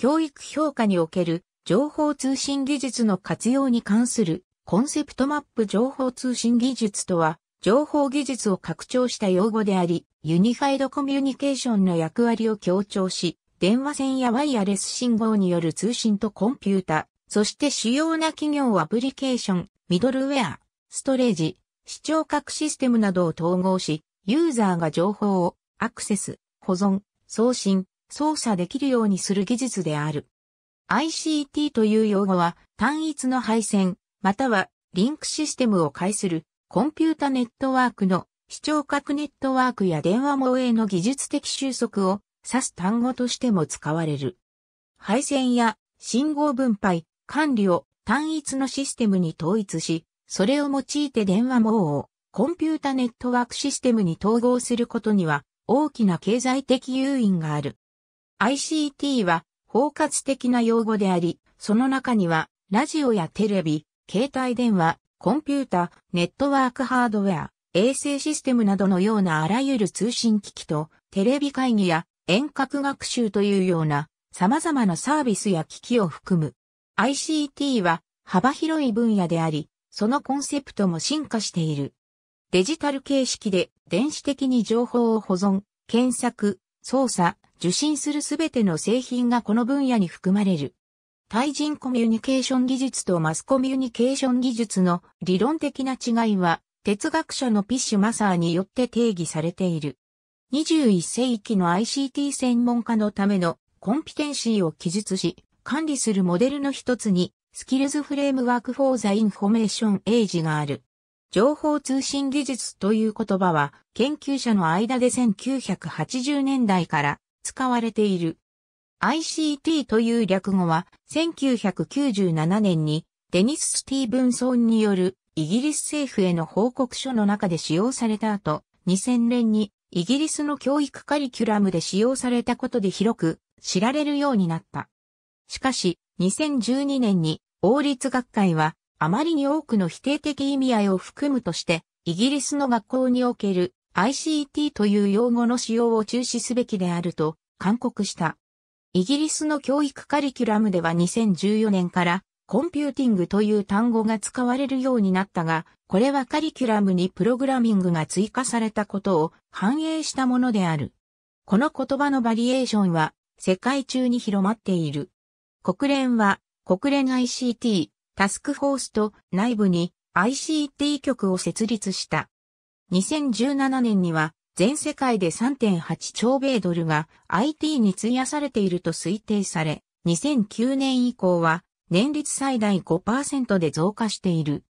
教育評価における情報通信技術の活用に関するコンセプトマップ情報通信技術とは、情報技術を拡張した用語であり、ユニファイドコミュニケーションの役割を強調し、電話線やワイヤレス信号による通信とコンピュータ、そして主要な企業アプリケーション、ミドルウェア、ストレージ、視聴覚システムなどを統合し、ユーザーが情報をアクセス、保存、送信、操作できるようにする技術である。ICT という用語は単一の配線、またはリンクシステムを介するコンピュータネットワークの視聴覚ネットワークや電話網への技術的収束を指す単語としても使われる。配線や信号分配、管理を単一のシステムに統一し、それを用いて電話網をコンピュータネットワークシステムに統合することには大きな経済的誘因がある。ICT は包括的な用語であり、その中には、ラジオやテレビ、携帯電話、コンピュータ、ネットワークハードウェア、衛星システムなどのようなあらゆる通信機器と、テレビ会議や遠隔学習というような様々なサービスや機器を含む。ICT は幅広い分野であり、そのコンセプトも進化している。デジタル形式で電子的に情報を保存、検索、操作、受信するすべての製品がこの分野に含まれる。対人コミュニケーション技術とマスコミュニケーション技術の理論的な違いは、哲学者のピッシュマサーによって定義されている。21世紀の ICT 専門家のためのコンピテンシーを記述し、管理するモデルの一つに、スキルズフレームワークフォーザインフォメーションエイジがある。情報通信技術という言葉は、研究者の間で1980年代から使われている。ICT という略語は1997年にデニス・スティーブンソンによるイギリス政府への報告書の中で使用された後、2000年にイギリスの教育カリキュラムで使用されたことで広く知られるようになった。しかし、2012年に王立学会はあまりに多くの否定的意味合いを含むとして、イギリスの学校における ICT という用語の使用を中止すべきであると勧告した。イギリスの教育カリキュラムでは2014年からコンピューティングという単語が使われるようになったが、これはカリキュラムにプログラミングが追加されたことを反映したものである。この言葉のバリエーションは世界中に広まっている。国連は国連 ICT タスクフォースと内部に ICT 局を設立した。2017年には全世界で3.8兆米ドルが IT に費やされていると推定され、2009年以降は年率最大5%で増加している。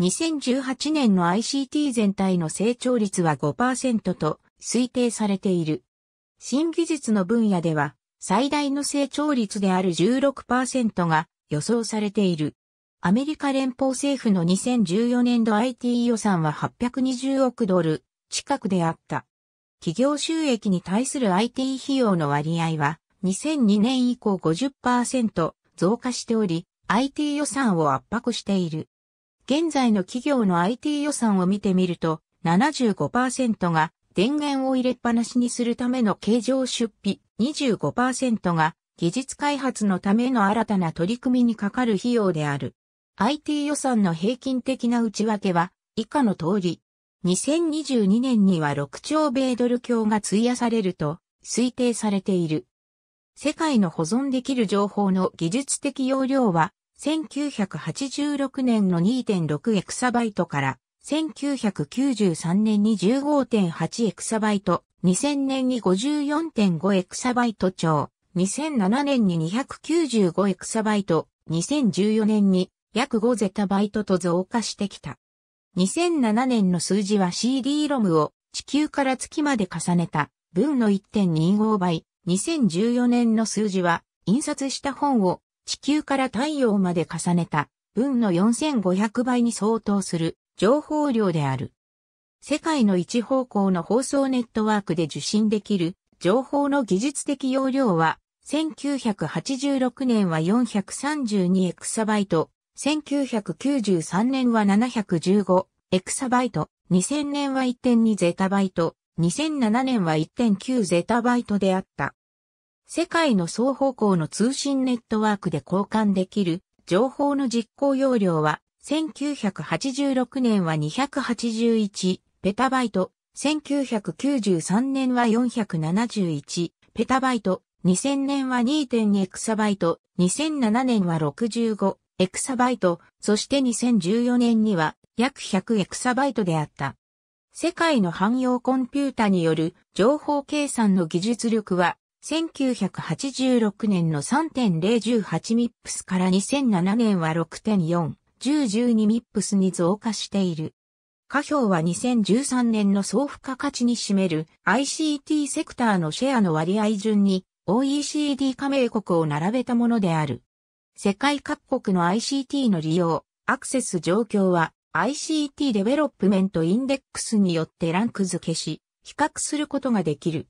2018年の ICT 全体の成長率は5%と推定されている。新技術の分野では最大の成長率である16%が予想されている。アメリカ連邦政府の2014年度 IT 予算は820億ドル近くであった。企業収益に対する IT 費用の割合は2002年以降50%増加しており、IT 予算を圧迫している。現在の企業の IT 予算を見てみると75%が電源を入れっぱなしにするための経常出費、25%が技術開発のための新たな取り組みにかかる費用である。IT 予算の平均的な内訳は以下の通り、2022年には6兆米ドル強が費やされると推定されている。世界の保存できる情報の技術的容量は1986年の2.6エクサバイトから1993年に15.8エクサバイト、2000年に54.5エクサバイト超、2007年に295エクサバイト、2014年に約5イトと増加してきた。2007年の数字は CD-ROM を地球から月まで重ねた分の1.25倍、2014年の数字は印刷した本を地球から太陽まで重ねた分の4500倍に相当する情報量である。世界の一方向の放送ネットワークで受信できる情報の技術的容量は1986年は4 3 2イト。1993年は7 1 5イト、2000年は1 2イト、2007年は1 9イトであった。世界の双方向の通信ネットワークで交換できる情報の実行容量は1986年は281ペタバイト、1993年は471ペタバイト、2000年は2.2エクサバイト、2007年は65エクサバイト、そして2014年には約100エクサバイトであった。世界の汎用コンピュータによる情報計算の技術力は、1986年の3.018ミッ p スから2007年は6.4、1012ミッ p スに増加している。下表は2013年の総付加価値に占める ICT セクターのシェアの割合順に OECD 加盟国を並べたものである。世界各国の ICT の利用、アクセス状況は ICT デベロップメントインデックスによってランク付けし、比較することができる。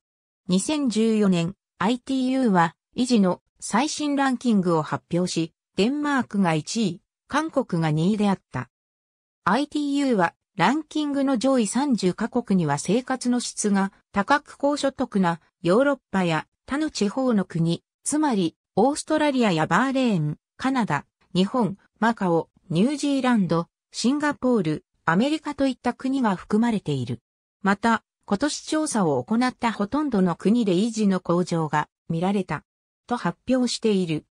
2014年、ITU は維持の最新ランキングを発表し、デンマークが1位、韓国が2位であった。ITU はランキングの上位30カ国には生活の質が高く高所得なヨーロッパや他の地方の国、つまりオーストラリアやバーレーン、カナダ、日本、マカオ、ニュージーランド、シンガポール、アメリカといった国が含まれている。また、今年調査を行ったほとんどの国で維持の向上が見られた。と発表している。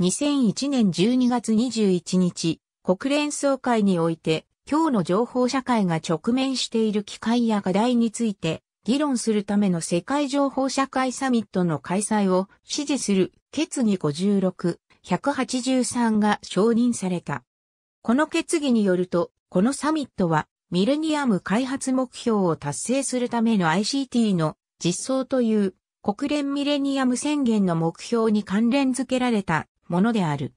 2001年12月21日、国連総会において、今日の情報社会が直面している機会や課題について、議論するための世界情報社会サミットの開催を支持する決議56、183が承認された。この決議によると、このサミットは、ミレニアム開発目標を達成するための ICT の実装という国連ミレニアム宣言の目標に関連付けられたものである。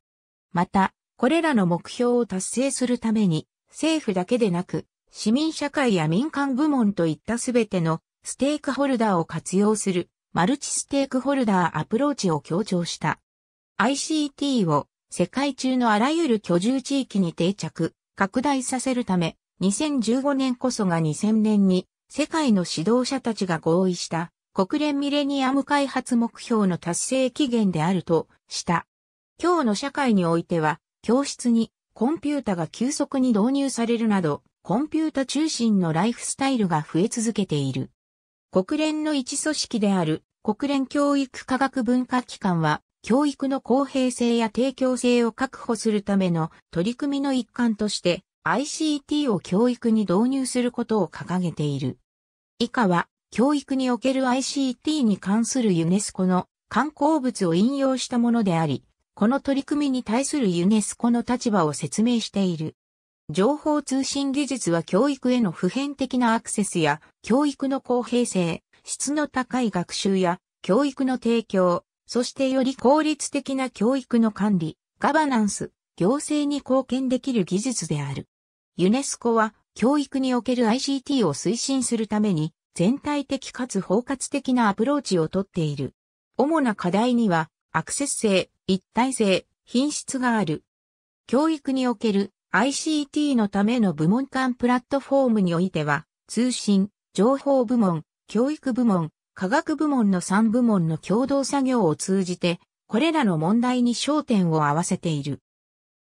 また、これらの目標を達成するために、政府だけでなく、市民社会や民間部門といったすべてのステークホルダーを活用するマルチステークホルダーアプローチを強調した。ICT を世界中のあらゆる居住地域に定着、拡大させるため、2015年こそが2000年に世界の指導者たちが合意した国連ミレニアム開発目標の達成期限であるとした。今日の社会においては教室にコンピュータが急速に導入されるなどコンピュータ中心のライフスタイルが増え続けている。国連の一組織である国連教育科学文化機関は、教育の公平性や提供性を確保するための取り組みの一環として ICT を教育に導入することを掲げている。以下は、教育における ICT に関するユネスコの観光物を引用したものであり、この取り組みに対するユネスコの立場を説明している。情報通信技術は教育への普遍的なアクセスや、教育の公平性、質の高い学習や、教育の提供、そしてより効率的な教育の管理、ガバナンス、行政に貢献できる技術である。ユネスコは、教育における ICT を推進するために、全体的かつ包括的なアプローチをとっている。主な課題には、アクセス性、一体性、品質がある。教育における ICT のための部門間プラットフォームにおいては、通信、情報部門、教育部門、科学部門の3部門の共同作業を通じて、これらの問題に焦点を合わせている。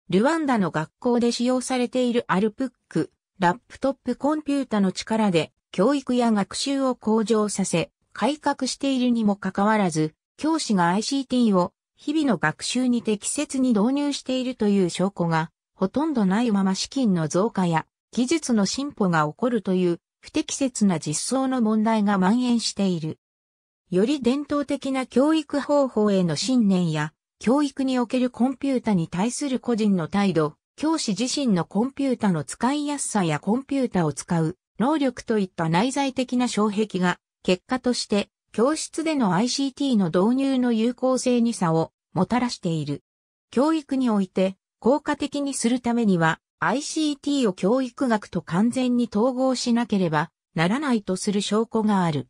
ルワンダの学校で使用されているアルプック、ラップトップコンピュータの力で教育や学習を向上させ、改革しているにもかかわらず、教師が ICT を日々の学習に適切に導入しているという証拠がほとんどないまま資金の増加や技術の進歩が起こるという不適切な実装の問題が蔓延している。より伝統的な教育方法への信念や、教育におけるコンピュータに対する個人の態度、教師自身のコンピュータの使いやすさやコンピュータを使う能力といった内在的な障壁が、結果として教室での ICT の導入の有効性に差をもたらしている。教育において効果的にするためには ICT を教育学と完全に統合しなければならないとする証拠がある。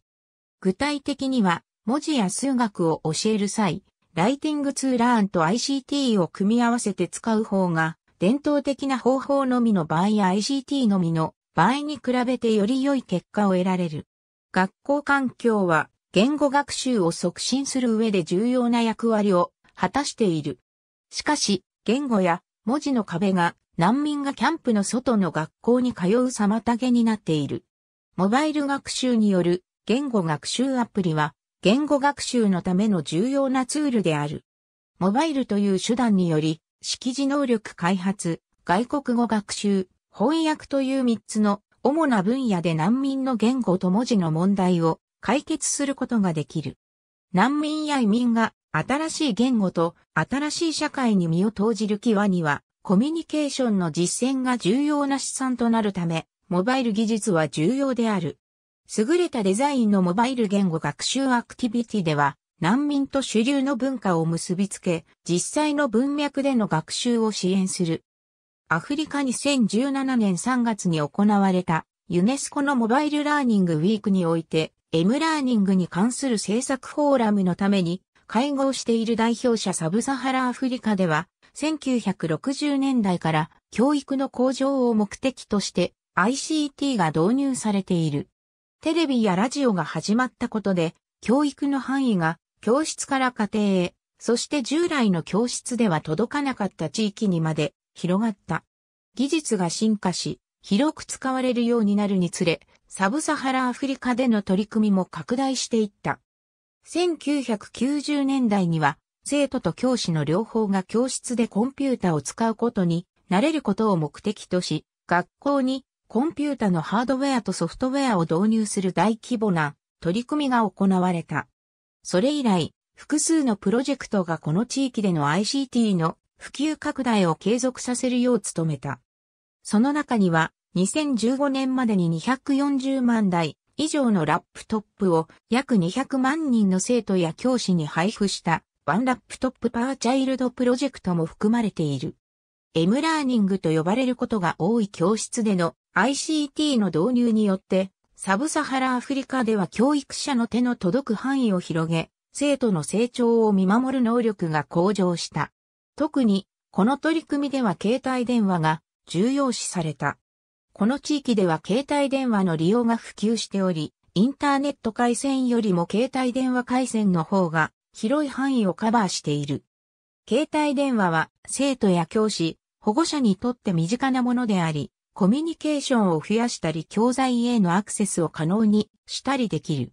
具体的には文字や数学を教える際、ライティングツーラーンと ICT を組み合わせて使う方が伝統的な方法のみの場合や ICT のみの場合に比べてより良い結果を得られる。学校環境は言語学習を促進する上で重要な役割を果たしている。しかし、言語や文字の壁が難民がキャンプの外の学校に通う妨げになっている。モバイル学習による言語学習アプリは言語学習のための重要なツールである。モバイルという手段により、識字能力開発、外国語学習、翻訳という3つの主な分野で難民の言語と文字の問題を解決することができる。難民や移民が新しい言語と新しい社会に身を投じる際には、コミュニケーションの実践が重要な資産となるため、モバイル技術は重要である。優れたデザインのモバイル言語学習アクティビティでは、難民と主流の文化を結びつけ、実際の文脈での学習を支援する。アフリカ2017年3月に行われたユネスコのモバイルラーニングウィークにおいて、エムラーニングに関する政策フォーラムのために会合している代表者サブサハラアフリカでは、1960年代から教育の向上を目的として ICT が導入されている。テレビやラジオが始まったことで、教育の範囲が教室から家庭へ、そして従来の教室では届かなかった地域にまで広がった。技術が進化し、広く使われるようになるにつれ、サブサハラアフリカでの取り組みも拡大していった。1990年代には、生徒と教師の両方が教室でコンピュータを使うことに慣れることを目的とし、学校にコンピュータのハードウェアとソフトウェアを導入する大規模な取り組みが行われた。それ以来、複数のプロジェクトがこの地域での ICT の普及拡大を継続させるよう努めた。その中には、2015年までに240万台、以上のラップトップを約200万人の生徒や教師に配布したワンラップトップパーチャイルドプロジェクトも含まれている。M ラーニングと呼ばれることが多い教室での ICT の導入によって、サブサハラアフリカでは教育者の手の届く範囲を広げ、生徒の成長を見守る能力が向上した。特に、この取り組みでは携帯電話が重要視された。この地域では携帯電話の利用が普及しており、インターネット回線よりも携帯電話回線の方が広い範囲をカバーしている。携帯電話は生徒や教師、保護者にとって身近なものであり、コミュニケーションを増やしたり教材へのアクセスを可能にしたりできる。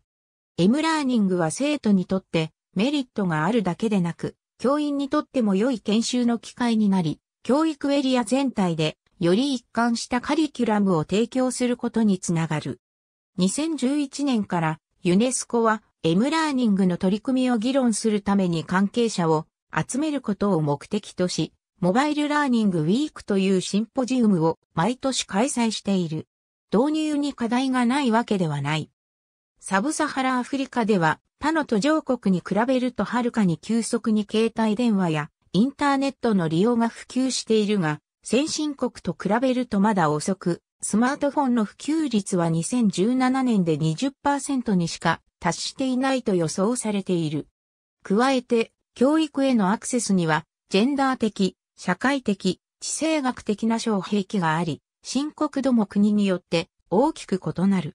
M ラーニングは生徒にとってメリットがあるだけでなく、教員にとっても良い研修の機会になり、教育エリア全体でより一貫したカリキュラムを提供することにつながる。2011年からユネスコは M ラーニングの取り組みを議論するために関係者を集めることを目的とし、モバイルラーニングウィークというシンポジウムを毎年開催している。導入に課題がないわけではない。サブサハラアフリカでは他の途上国に比べるとはるかに急速に携帯電話やインターネットの利用が普及しているが、先進国と比べるとまだ遅く、スマートフォンの普及率は2017年で20%にしか達していないと予想されている。加えて、教育へのアクセスには、ジェンダー的、社会的、地政学的な障壁があり、深刻度も国によって大きく異なる。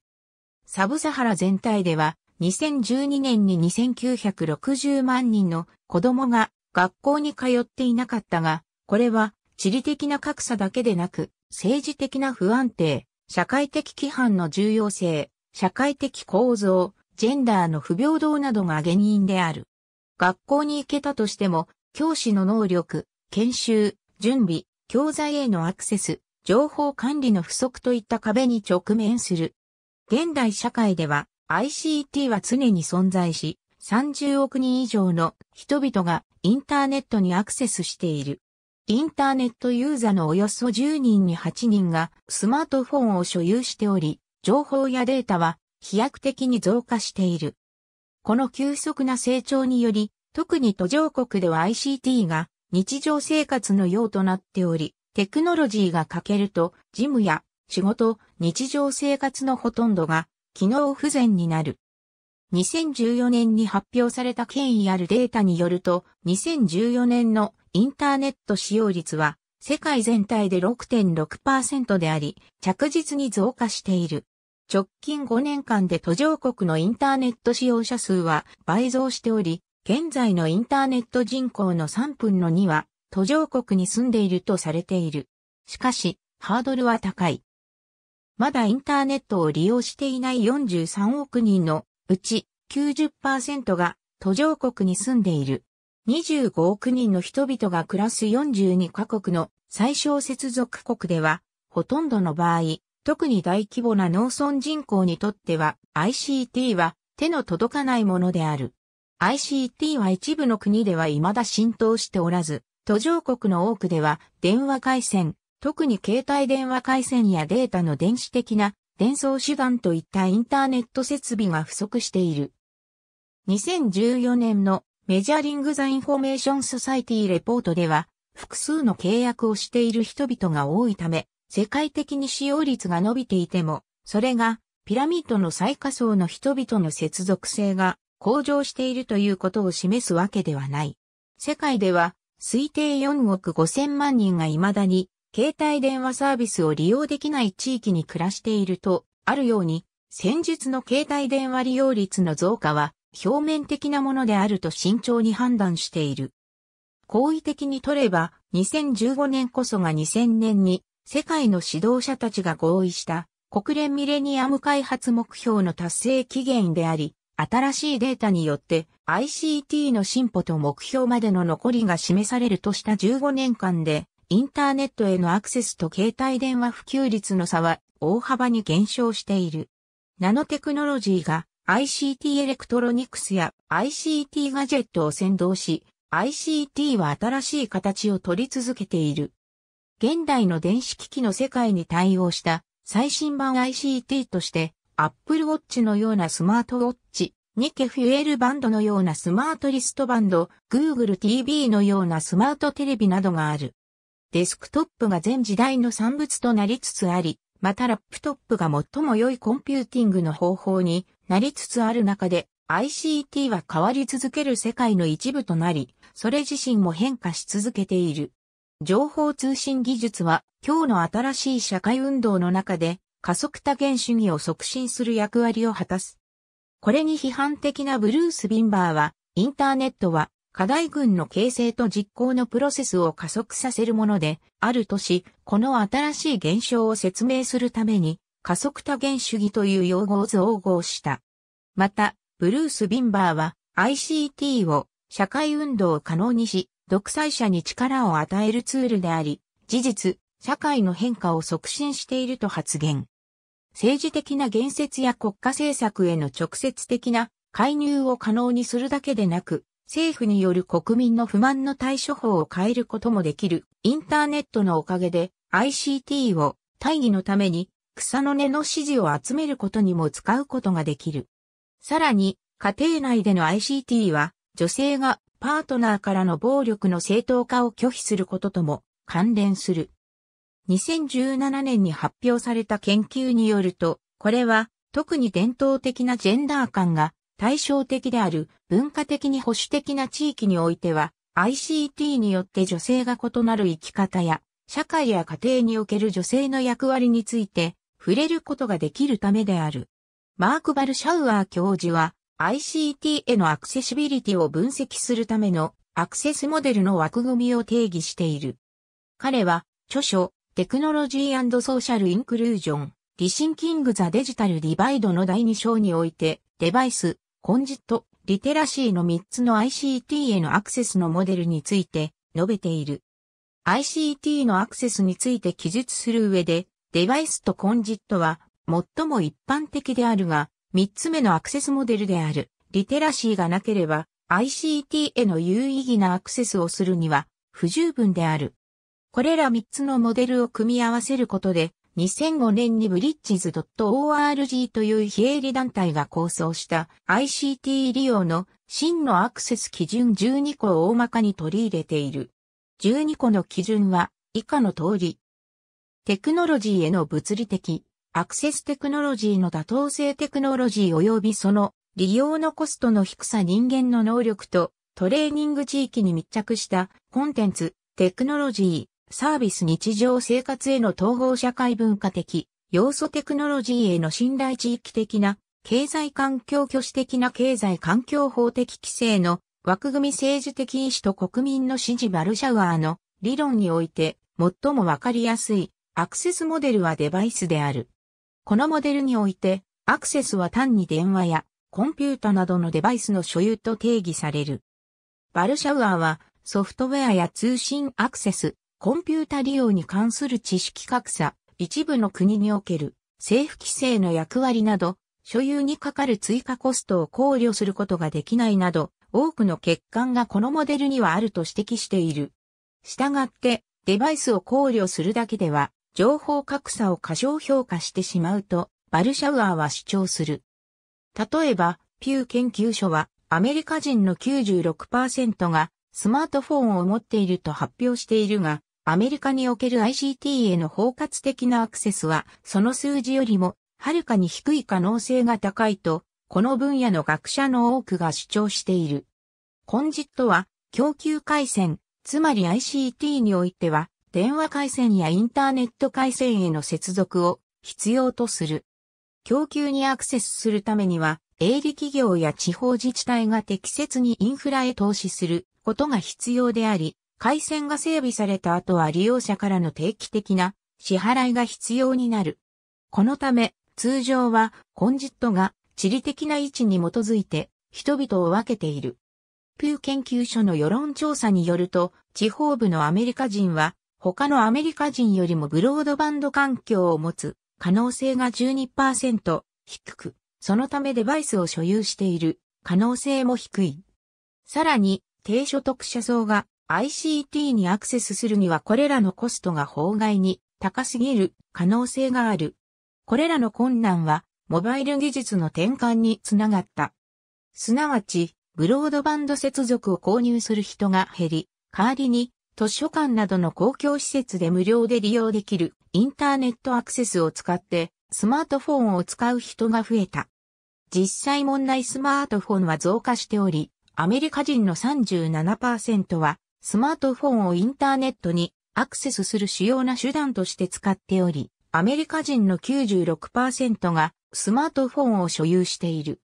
サブサハラ全体では、2012年に2960万人の子供が学校に通っていなかったが、これは地理的な格差だけでなく、政治的な不安定、社会的規範の重要性、社会的構造、ジェンダーの不平等などが原因である。学校に行けたとしても、教師の能力、研修、準備、教材へのアクセス、情報管理の不足といった壁に直面する。現代社会では ICT は常に存在し、30億人以上の人々がインターネットにアクセスしている。インターネットユーザのおよそ10人に8人がスマートフォンを所有しており、情報やデータは飛躍的に増加している。この急速な成長により、特に途上国では ICT が日常生活のようとなっており、テクノロジーが欠けると、事務や仕事、日常生活のほとんどが機能不全になる。2014年に発表された権威あるデータによると、2014年のインターネット使用率は世界全体で6.6%であり、着実に増加している。直近5年間で途上国のインターネット使用者数は倍増しており、現在のインターネット人口の3分の2は途上国に住んでいるとされている。しかし、ハードルは高い。まだインターネットを利用していない43億人のうち90%が途上国に住んでいる。25億人の人々が暮らす42カ国の最小接続国では、ほとんどの場合、特に大規模な農村人口にとっては ICT は手の届かないものである。ICT は一部の国では未だ浸透しておらず、途上国の多くでは電話回線、特に携帯電話回線やデータの電子的な伝送手段といったインターネット設備が不足している。2014年のメジャーリング・ザ・インフォメーション・ソサイティ・レポートでは、複数の契約をしている人々が多いため、世界的に使用率が伸びていても、それがピラミッドの最下層の人々の接続性が向上しているということを示すわけではない。世界では推定4億5 0万人が未だに携帯電話サービスを利用できない地域に暮らしていると、あるように、先日の携帯電話利用率の増加は、表面的なものであると慎重に判断している。好意的に取れば、2015年こそが2000年に、世界の指導者たちが合意した、国連ミレニアム開発目標の達成期限であり、新しいデータによって ICT の進歩と目標までの残りが示されるとした15年間でインターネットへのアクセスと携帯電話普及率の差は大幅に減少している。ナノテクノロジーが ICT エレクトロニクスや ICT ガジェットを先導し、ICT は新しい形を取り続けている。現代の電子機器の世界に対応した最新版 ICT として Apple Watch のようなスマートウォッチ、ニケフュエルバンドのようなスマートリストバンド、Google TV のようなスマートテレビなどがある。デスクトップが全時代の産物となりつつあり、またラップトップが最も良いコンピューティングの方法になりつつある中で、ICT は変わり続ける世界の一部となり、それ自身も変化し続けている。情報通信技術は今日の新しい社会運動の中で加速多元主義を促進する役割を果たす。これに批判的なブルース・ビンバーは、インターネットは課題群の形成と実行のプロセスを加速させるもので、あるとし、この新しい現象を説明するために、加速多元主義という用語を造語した。また、ブルース・ビンバーは ICT を社会運動を可能にし、独裁者に力を与えるツールであり、事実、社会の変化を促進していると発言。政治的な言説や国家政策への直接的な介入を可能にするだけでなく、政府による国民の不満の対処法を変えることもできる。インターネットのおかげで ICT を大義のために草の根の支持を集めることにも使うことができる。さらに、家庭内での ICT は、女性がパートナーからの暴力の正当化を拒否することとも関連する。2017年に発表された研究によると、これは特に伝統的なジェンダー感が対照的である文化的に保守的な地域においては ICT によって女性が異なる生き方や社会や家庭における女性の役割について触れることができるためである。マーク・バルシャウアー教授は ICT へのアクセシビリティを分析するためのアクセスモデルの枠組みを定義している。彼は著書テクノロジーソーシャルインクルージョン、リシンキング・ザ・デジタル・ディバイドの第2章において、デバイス、コンジット、リテラシーの3つの ICT へのアクセスのモデルについて述べている。ICT のアクセスについて記述する上で、デバイスとコンジットは最も一般的であるが、3つ目のアクセスモデルであるリテラシーがなければ ICT への有意義なアクセスをするには不十分である。これら3つのモデルを組み合わせることで2005年にブリッジズ .org という非営利団体が構想した ICT 利用の真のアクセス基準12個を大まかに取り入れている。12個の基準は以下の通り。テクノロジーへの物理的、アクセステクノロジーの妥当性テクノロジー及びその利用のコストの低さ人間の能力とトレーニング地域に密着したコンテンツ、テクノロジー、サービス日常生活への統合社会文化的、要素テクノロジーへの信頼地域的な、経済環境挙手的な経済環境法的規制の枠組み政治的意思と国民の支持バルシャワーの理論において最もわかりやすいアクセスモデルはデバイスである。このモデルにおいてアクセスは単に電話やコンピュータなどのデバイスの所有と定義される。バルシャワーはソフトウェアや通信アクセス、コンピュータ利用に関する知識格差、一部の国における政府規制の役割など、所有にかかる追加コストを考慮することができないなど、多くの欠陥がこのモデルにはあると指摘している。したがって、デバイスを考慮するだけでは、情報格差を過小評価してしまうと、バルシャウアーは主張する。例えば、ピュー研究所は、アメリカ人の96%がスマートフォンを持っていると発表しているが、アメリカにおける ICT への包括的なアクセスは、その数字よりも、はるかに低い可能性が高いと、この分野の学者の多くが主張している。コンジットは、供給回線、つまり ICT においては、電話回線やインターネット回線への接続を必要とする。供給にアクセスするためには、営利企業や地方自治体が適切にインフラへ投資することが必要であり、回線が整備された後は利用者からの定期的な支払いが必要になる。このため、通常はコンジットが地理的な位置に基づいて人々を分けている。ピュー研究所の世論調査によると、地方部のアメリカ人は他のアメリカ人よりもブロードバンド環境を持つ可能性が12%低く、そのためデバイスを所有している可能性も低い。さらに、低所得者層が ICT にアクセスするにはこれらのコストが法外に高すぎる可能性がある。これらの困難はモバイル技術の転換につながった。すなわち、ブロードバンド接続を購入する人が減り、代わりに図書館などの公共施設で無料で利用できるインターネットアクセスを使ってスマートフォンを使う人が増えた。実際問題スマートフォンは増加しており、アメリカ人の37%はスマートフォンをインターネットにアクセスする主要な手段として使っており、アメリカ人の96%がスマートフォンを所有している。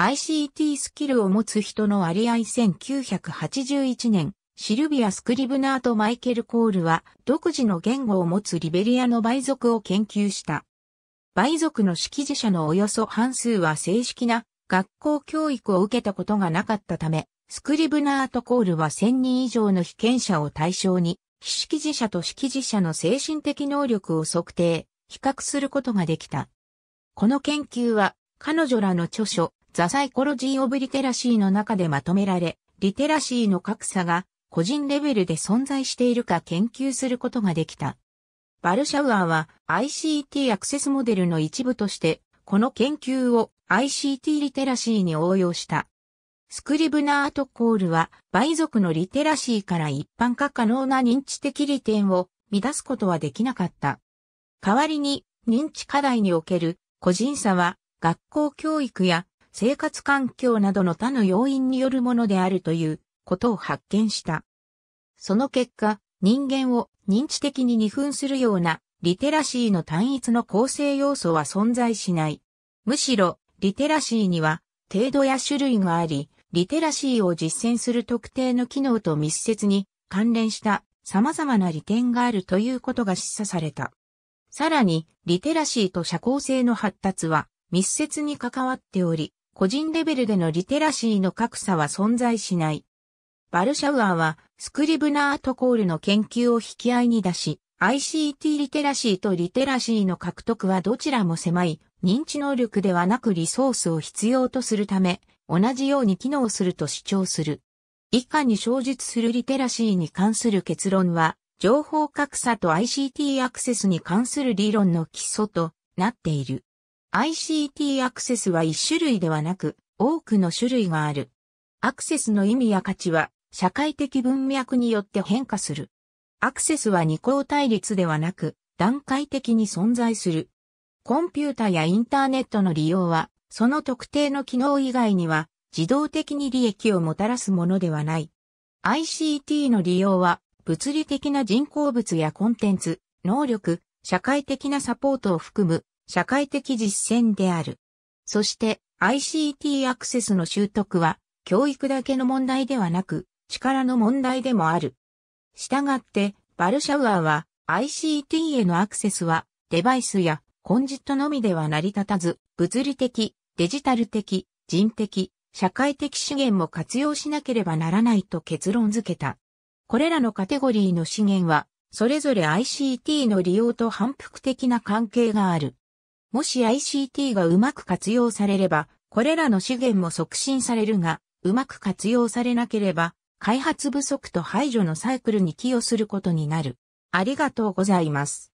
ICT スキルを持つ人の割合1981年、シルビア・スクリブナーとマイケル・コールは独自の言語を持つリベリアの倍族を研究した。倍族の識字者のおよそ半数は正式な学校教育を受けたことがなかったため、スクリブナートコールは1000人以上の被験者を対象に、非識字者と識字者の精神的能力を測定、比較することができた。この研究は、彼女らの著書、ザ・サイコロジー・オブ・リテラシーの中でまとめられ、リテラシーの格差が個人レベルで存在しているか研究することができた。バルシャウアーは ICT アクセスモデルの一部として、この研究を ICT リテラシーに応用した。スクリブナートコールは、倍族のリテラシーから一般化可能な認知的利点を乱すことはできなかった。代わりに、認知課題における個人差は、学校教育や生活環境などの他の要因によるものであるということを発見した。その結果、人間を認知的に二分するようなリテラシーの単一の構成要素は存在しない。むしろ、リテラシーには程度や種類があり、リテラシーを実践する特定の機能と密接に関連した様々な利点があるということが示唆された。さらに、リテラシーと社交性の発達は密接に関わっており、個人レベルでのリテラシーの格差は存在しない。バルシャウアーは、スクリブナートコールの研究を引き合いに出し、ICT リテラシーとリテラシーの獲得はどちらも狭い、認知能力ではなくリソースを必要とするため、同じように機能すると主張する。以下に小述するリテラシーに関する結論は、情報格差と ICT アクセスに関する理論の基礎となっている。ICT アクセスは一種類ではなく、多くの種類がある。アクセスの意味や価値は、社会的文脈によって変化する。アクセスは二項対立ではなく、段階的に存在する。コンピュータやインターネットの利用は、その特定の機能以外には自動的に利益をもたらすものではない。ICT の利用は物理的な人工物やコンテンツ、能力、社会的なサポートを含む社会的実践である。そして ICT アクセスの習得は教育だけの問題ではなく力の問題でもある。したがってバルシャウアーは ICT へのアクセスはデバイスやコンジットのみでは成り立たず物理的、デジタル的、人的、社会的資源も活用しなければならないと結論付けた。これらのカテゴリーの資源は、それぞれ ICT の利用と反復的な関係がある。もし ICT がうまく活用されれば、これらの資源も促進されるが、うまく活用されなければ、開発不足と排除のサイクルに寄与することになる。ありがとうございます。